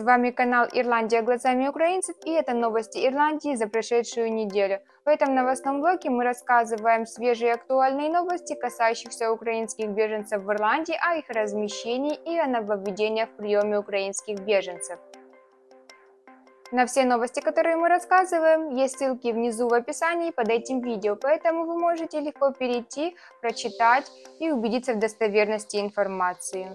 С вами канал «Ирландия глазами украинцев» и это новости Ирландии за прошедшую неделю. В этом новостном блоке мы рассказываем свежие актуальные новости, касающихся украинских беженцев в Ирландии, о а их размещении и о нововведениях в приеме украинских беженцев. На все новости, которые мы рассказываем, есть ссылки внизу в описании под этим видео, поэтому вы можете легко перейти, прочитать и убедиться в достоверности информации.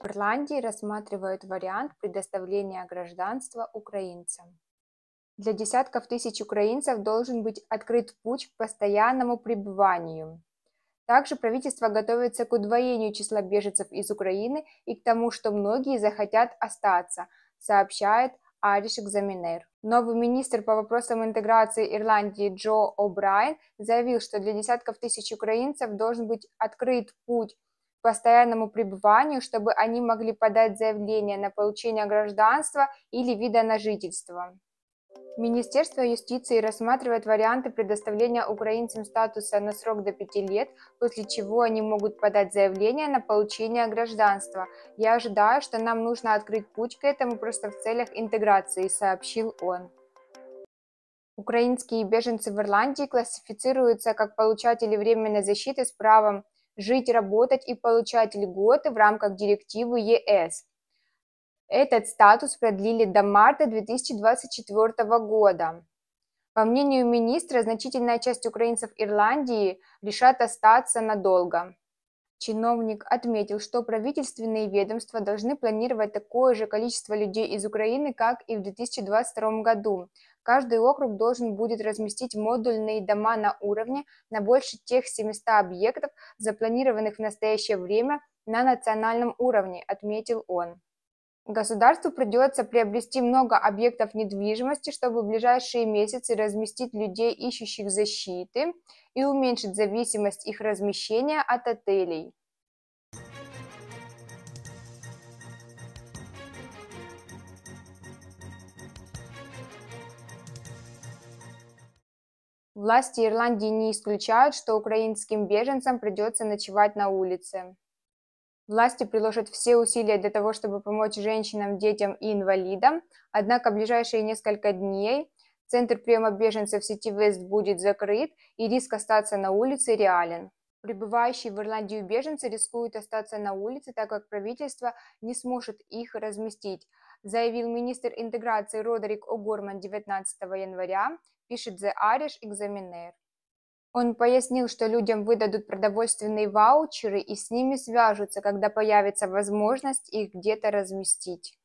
В Ирландии рассматривают вариант предоставления гражданства украинцам. Для десятков тысяч украинцев должен быть открыт путь к постоянному пребыванию. Также правительство готовится к удвоению числа беженцев из Украины и к тому, что многие захотят остаться, сообщает Ариш Экзаменер. Новый министр по вопросам интеграции Ирландии Джо О'Брайен заявил, что для десятков тысяч украинцев должен быть открыт путь постоянному пребыванию, чтобы они могли подать заявление на получение гражданства или вида на жительство. Министерство юстиции рассматривает варианты предоставления украинцам статуса на срок до 5 лет, после чего они могут подать заявление на получение гражданства. Я ожидаю, что нам нужно открыть путь к этому просто в целях интеграции, сообщил он. Украинские беженцы в Ирландии классифицируются как получатели временной защиты с правом жить, работать и получать льготы в рамках директивы ЕС. Этот статус продлили до марта 2024 года. По мнению министра, значительная часть украинцев Ирландии решат остаться надолго. Чиновник отметил, что правительственные ведомства должны планировать такое же количество людей из Украины, как и в 2022 году, Каждый округ должен будет разместить модульные дома на уровне на больше тех 700 объектов, запланированных в настоящее время на национальном уровне, отметил он. Государству придется приобрести много объектов недвижимости, чтобы в ближайшие месяцы разместить людей, ищущих защиты, и уменьшить зависимость их размещения от отелей. Власти Ирландии не исключают, что украинским беженцам придется ночевать на улице. Власти приложат все усилия для того, чтобы помочь женщинам, детям и инвалидам, однако в ближайшие несколько дней центр приема беженцев в сети Вест будет закрыт и риск остаться на улице реален. Прибывающие в Ирландию беженцы рискуют остаться на улице, так как правительство не сможет их разместить, заявил министр интеграции Родерик О'Горман 19 января пишет The Irish Examiner. Он пояснил, что людям выдадут продовольственные ваучеры и с ними свяжутся, когда появится возможность их где-то разместить.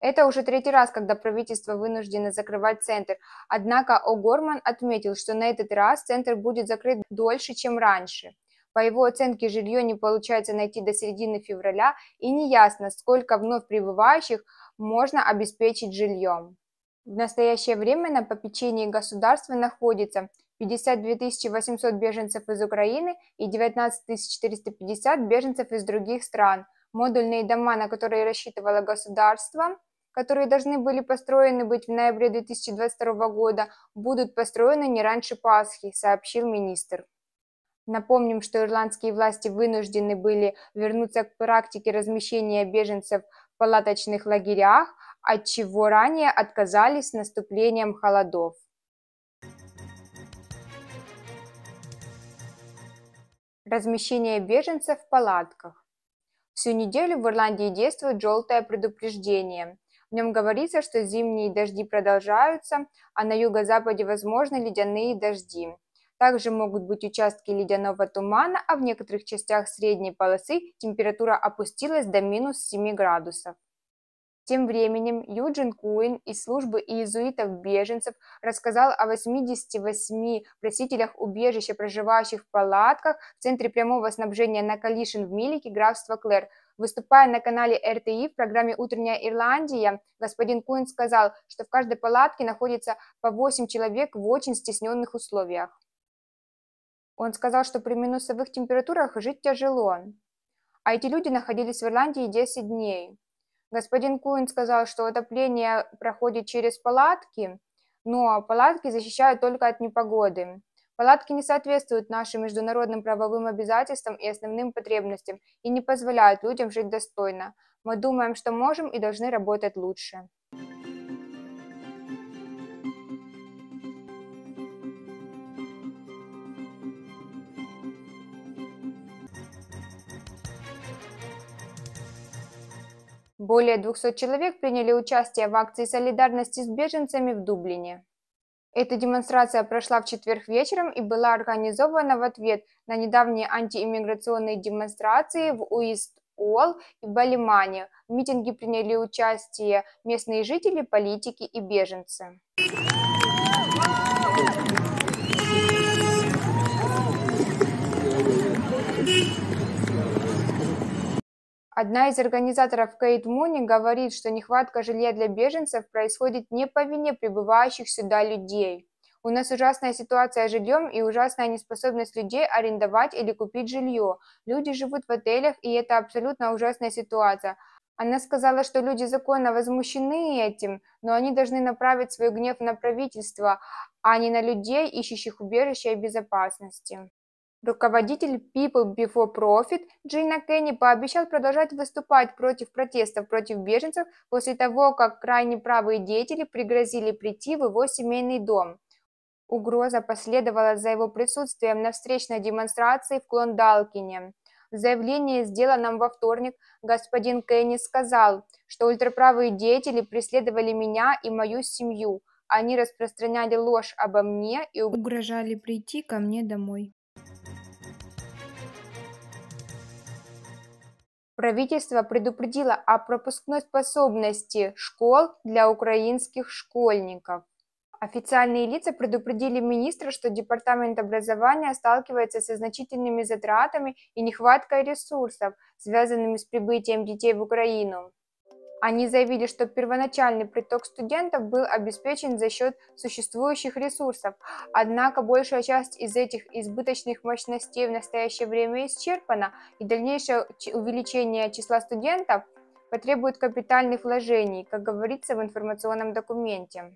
Это уже третий раз, когда правительство вынуждено закрывать центр. Однако О'Горман отметил, что на этот раз центр будет закрыт дольше, чем раньше. По его оценке, жилье не получается найти до середины февраля, и неясно, сколько вновь прибывающих можно обеспечить жильем. В настоящее время на попечении государства находится 52 800 беженцев из Украины и 19 450 беженцев из других стран. Модульные дома, на которые рассчитывало государство, которые должны были построены быть в ноябре 2022 года, будут построены не раньше Пасхи, сообщил министр. Напомним, что ирландские власти вынуждены были вернуться к практике размещения беженцев в палаточных лагерях, от чего ранее отказались с наступлением холодов. Размещение беженцев в палатках. Всю неделю в Ирландии действует желтое предупреждение. В нем говорится, что зимние дожди продолжаются, а на юго-западе возможны ледяные дожди. Также могут быть участки ледяного тумана, а в некоторых частях средней полосы температура опустилась до минус 7 градусов. Тем временем Юджин Куин из службы иезуитов-беженцев рассказал о 88 просителях убежища, проживающих в палатках в центре прямого снабжения на Калишин в Милике графства Клэр. Выступая на канале РТИ в программе «Утренняя Ирландия», господин Куин сказал, что в каждой палатке находится по 8 человек в очень стесненных условиях. Он сказал, что при минусовых температурах жить тяжело. А эти люди находились в Ирландии 10 дней. Господин Куин сказал, что отопление проходит через палатки, но палатки защищают только от непогоды. Палатки не соответствуют нашим международным правовым обязательствам и основным потребностям и не позволяют людям жить достойно. Мы думаем, что можем и должны работать лучше. Более 200 человек приняли участие в акции солидарности с беженцами в Дублине. Эта демонстрация прошла в четверг вечером и была организована в ответ на недавние антииммиграционные демонстрации в Уист-Уолл и Балимане. В митинге приняли участие местные жители, политики и беженцы. Thank you. Одна из организаторов Кейт Муни говорит, что нехватка жилья для беженцев происходит не по вине прибывающих сюда людей. У нас ужасная ситуация с жильем и ужасная неспособность людей арендовать или купить жилье. Люди живут в отелях, и это абсолютно ужасная ситуация. Она сказала, что люди законно возмущены этим, но они должны направить свой гнев на правительство, а не на людей, ищущих убежища и безопасности. Руководитель People Before Profit Джина Кенни пообещал продолжать выступать против протестов против беженцев после того, как крайне правые деятели пригрозили прийти в его семейный дом. Угроза последовала за его присутствием на встречной демонстрации в Клондалкине. В заявлении, сделанном во вторник, господин Кенни сказал, что ультраправые деятели преследовали меня и мою семью. Они распространяли ложь обо мне и угрожали прийти ко мне домой. Правительство предупредило о пропускной способности школ для украинских школьников. Официальные лица предупредили министра, что Департамент образования сталкивается со значительными затратами и нехваткой ресурсов, связанными с прибытием детей в Украину. Они заявили, что первоначальный приток студентов был обеспечен за счет существующих ресурсов, однако большая часть из этих избыточных мощностей в настоящее время исчерпана, и дальнейшее увеличение числа студентов потребует капитальных вложений, как говорится в информационном документе.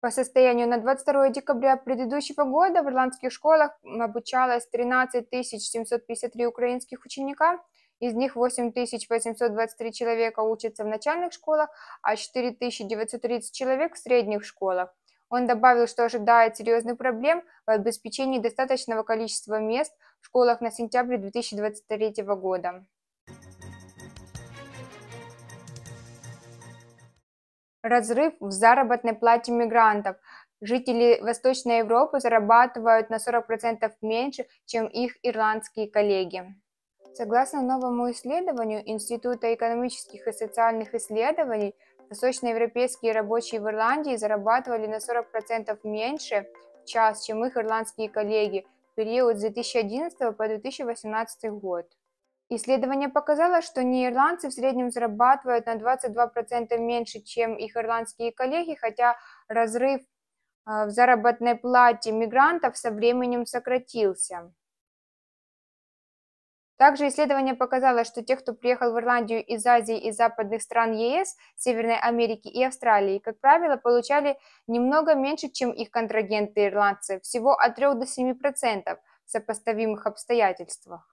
По состоянию на 22 декабря предыдущего года в ирландских школах обучалось 13 753 украинских ученика, из них 8823 человека учатся в начальных школах, а 4930 человек в средних школах. Он добавил, что ожидает серьезных проблем в обеспечении достаточного количества мест в школах на сентябрь 2023 года. Разрыв в заработной плате мигрантов. Жители Восточной Европы зарабатывают на 40% меньше, чем их ирландские коллеги. Согласно новому исследованию Института экономических и социальных исследований, восточноевропейские рабочие в Ирландии зарабатывали на 40% меньше в час, чем их ирландские коллеги в период с 2011 по 2018 год. Исследование показало, что неирландцы в среднем зарабатывают на 22% меньше, чем их ирландские коллеги, хотя разрыв а, в заработной плате мигрантов со временем сократился. Также исследование показало, что те, кто приехал в Ирландию из Азии и западных стран ЕС, Северной Америки и Австралии, как правило, получали немного меньше, чем их контрагенты ирландцы, всего от 3 до 7% в сопоставимых обстоятельствах.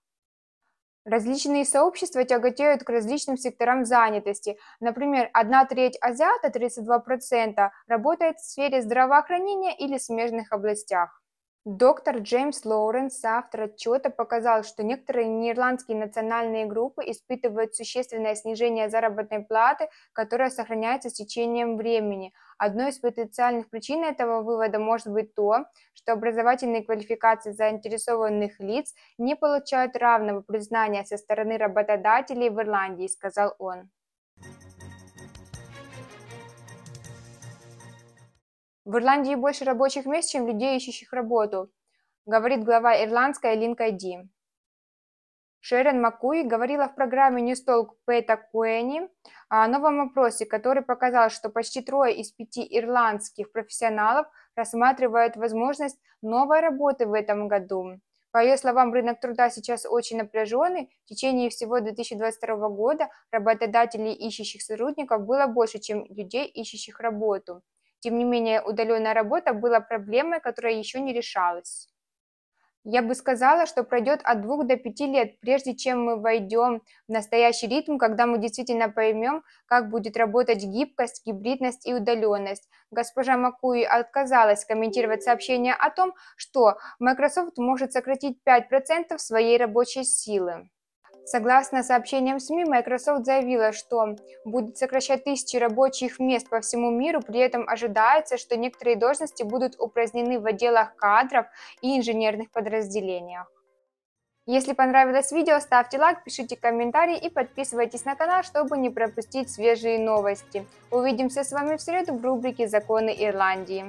Различные сообщества тяготеют к различным секторам занятости. Например, одна треть азиата, 32%, работает в сфере здравоохранения или смежных областях. Доктор Джеймс Лоуренс, автор отчета, показал, что некоторые неирландские национальные группы испытывают существенное снижение заработной платы, которое сохраняется с течением времени. Одной из потенциальных причин этого вывода может быть то, что образовательные квалификации заинтересованных лиц не получают равного признания со стороны работодателей в Ирландии, сказал он. В Ирландии больше рабочих мест, чем людей, ищущих работу, говорит глава ирландской Линкой Ди. Шерен Макуи говорила в программе «Нестолк» Пэта Куэни о новом опросе, который показал, что почти трое из пяти ирландских профессионалов рассматривают возможность новой работы в этом году. По ее словам, рынок труда сейчас очень напряженный. В течение всего 2022 года работодателей ищущих сотрудников было больше, чем людей, ищущих работу. Тем не менее, удаленная работа была проблемой, которая еще не решалась. Я бы сказала, что пройдет от двух до пяти лет, прежде чем мы войдем в настоящий ритм, когда мы действительно поймем, как будет работать гибкость, гибридность и удаленность. Госпожа Макуи отказалась комментировать сообщение о том, что Microsoft может сократить 5% своей рабочей силы. Согласно сообщениям СМИ, Microsoft заявила, что будет сокращать тысячи рабочих мест по всему миру, при этом ожидается, что некоторые должности будут упразднены в отделах кадров и инженерных подразделениях. Если понравилось видео, ставьте лайк, пишите комментарии и подписывайтесь на канал, чтобы не пропустить свежие новости. Увидимся с вами в среду в рубрике «Законы Ирландии».